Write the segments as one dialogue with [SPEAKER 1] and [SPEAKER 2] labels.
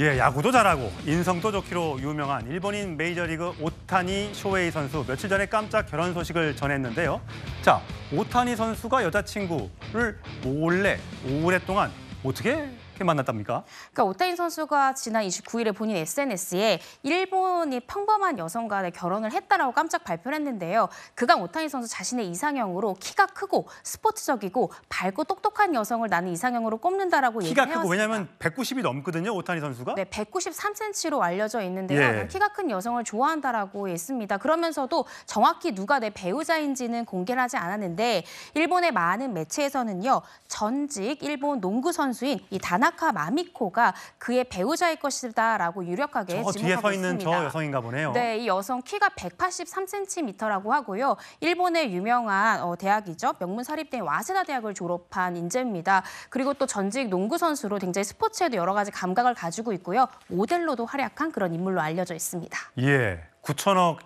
[SPEAKER 1] 예, 야구도 잘하고 인성도 좋기로 유명한 일본인 메이저리그 오타니 쇼웨이 선수 며칠 전에 깜짝 결혼 소식을 전했는데요. 자, 오타니 선수가 여자친구를 몰래 오랫동안 어떻게 어떻게 만났답니까?
[SPEAKER 2] 그러니까 오타인 선수가 지난 29일에 본인 SNS에 일본이 평범한 여성과의 결혼을 했다라고 깜짝 발표를 했는데요. 그간 오타인 선수 자신의 이상형으로 키가 크고 스포츠적이고 밝고 똑똑한 여성을 나는 이상형으로 꼽는다라고 얘기를 해왔습니다. 크고 왜냐하면
[SPEAKER 1] 190이 넘거든요, 오타니 선수가. 네,
[SPEAKER 2] 193cm로 알려져 있는데요. 예. 키가 큰 여성을 좋아한다라고 했습니다. 그러면서도 정확히 누가 내 배우자인지는 공개를 하지 않았는데 일본의 많은 매체에서는요. 전직 일본 농구 선수인 이 다나 다나카 마미코가 그의 배우자일 것이다라고 유력하게 저 뒤에 서 있는 있습니다. 저 여성인가 보네요. 네, 이 여성 키가 183cm라고 하고요. 일본의 유명한 어, 대학이죠. 명문 사립대 와세다 대학을 졸업한 인재입니다. 그리고 또 전직 농구 선수로 굉장히 스포츠에도 여러 가지 감각을 가지고 있고요. 모델로도 활약한 그런 인물로 알려져 있습니다.
[SPEAKER 1] 예, 9천억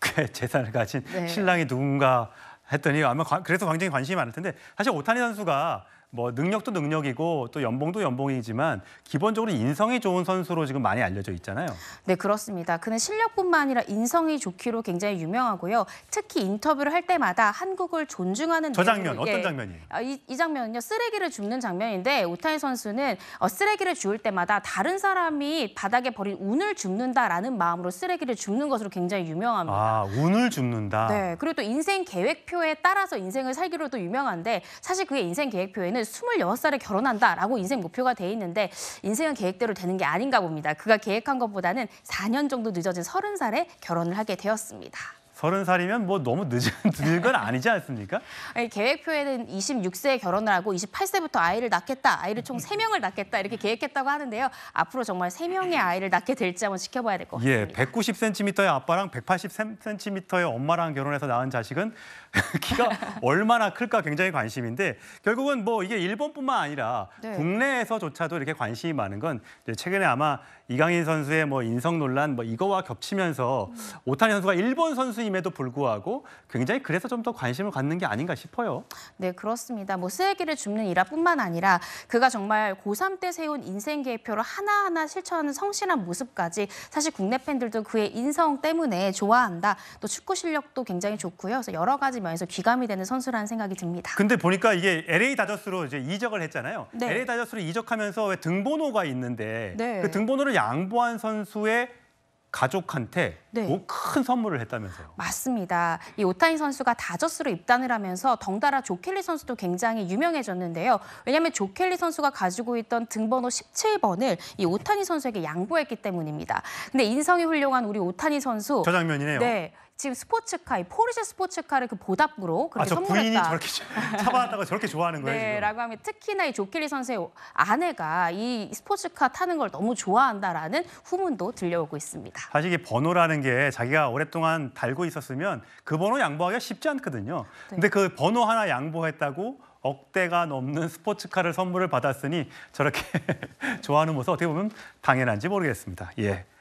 [SPEAKER 1] 재산을 가진 네. 신랑이 누군가 했더니 아마 그래서 굉장히 관심이 많을 텐데 사실 오타니 선수가 뭐 능력도 능력이고 또 연봉도 연봉이지만 기본적으로 인성이 좋은 선수로 지금 많이 알려져 있잖아요.
[SPEAKER 2] 네, 그렇습니다. 그는 실력뿐만 아니라 인성이 좋기로 굉장히 유명하고요. 특히 인터뷰를 할 때마다 한국을 존중하는 저 장면 어떤 장면이에요? 아, 이, 이, 장면은요. 쓰레기를 줍는 장면인데 오타니 선수는 어, 쓰레기를 주울 때마다 다른 사람이 바닥에 버린 운을 줍는다라는 마음으로 쓰레기를 줍는 것으로 굉장히 유명합니다.
[SPEAKER 1] 아, 운을 줍는다. 네,
[SPEAKER 2] 그리고 또 인생 계획표에 따라서 인생을 살기로도 유명한데 사실 그의 인생 계획표에는 사실 26살에 결혼한다라고 인생 목표가 돼 있는데 인생은 계획대로 되는 게 아닌가 봅니다. 그가 계획한 것보다는 4년 정도 늦어진 30살에 결혼을 하게 되었습니다.
[SPEAKER 1] 서른 살이면 뭐 너무 늦은, 늦은 건 아니지 않습니까?
[SPEAKER 2] 아니, 계획표에는 26세에 결혼을 하고 28세부터 아이를 낳겠다, 아이를 총 세명을 낳겠다 이렇게 계획했다고 하는데요. 앞으로 정말 세명의 아이를 낳게 될지 한번 지켜봐야 될것
[SPEAKER 1] 예, 같습니다. 예, 190cm의 아빠랑 180cm의 엄마랑 결혼해서 낳은 자식은 키가 얼마나 클까 굉장히 관심인데 결국은 뭐 이게 일본뿐만 아니라 네. 국내에서조차도 이렇게 관심이 많은 건 최근에 아마 이강인 선수의 뭐 인성 논란 뭐 이거와 겹치면서 음. 오타니 선수가 일본 선수임 상황임에도 불구하고 굉장히 그래서 좀 더 관심을 갖는 게 아닌가 싶어요.
[SPEAKER 2] 네, 그렇습니다. 뭐 쓰레기를 줍는 일화뿐만 아니라 그가 정말 고3 때 세운 인생 계획표를 하나하나 실천하는 성실한 모습까지 사실 국내 팬들도 그의 인성 때문에 좋아한다. 또 축구 실력도 굉장히 좋고요. 그래서 여러 가지 면에서 귀감이 되는 선수라는 생각이 듭니다.
[SPEAKER 1] 근데 보니까 이게 LA 다저스로 이제 이적을 했잖아요. 네. LA 다저스로 이적하면서 왜 등번호가 있는데 네. 그 등번호를 양보한 선수의 가족한테 네. 뭐큰 선물을 했다면서요.
[SPEAKER 2] 맞습니다. 이 오타니 선수가 다저스로 입단을 하면서 덩달아 조켈리 선수도 굉장히 유명해졌는데요. 왜냐하면 조켈리 선수가 가지고 있던 등번호 17번을 이 오타니 선수에게 양보했기 때문입니다. 근데 인성이 훌륭한 우리 오타니 선수. 저 장면이네요. 네. 지금 스포츠카, 이 포르쉐 스포츠카를 그 보답으로 그렇게 아저 부인이 선물했다. 저렇게
[SPEAKER 1] 차박하다가 저렇게 좋아하는 거예요 네, 지금. 라고
[SPEAKER 2] 하면 특히나 이 조킬리 선수의 아내가 이 스포츠카 타는 걸 너무 좋아한다라는 후문도 들려오고 있습니다.
[SPEAKER 1] 사실 이 번호라는 게 자기가 오랫동안 달고 있었으면 그 번호 양보하기가 쉽지 않거든요. 네. 근데 그 번호 하나 양보했다고 억대가 넘는 스포츠카를 선물을 받았으니 저렇게 좋아하는 모습 어떻게 보면 당연한지 모르겠습니다. 예.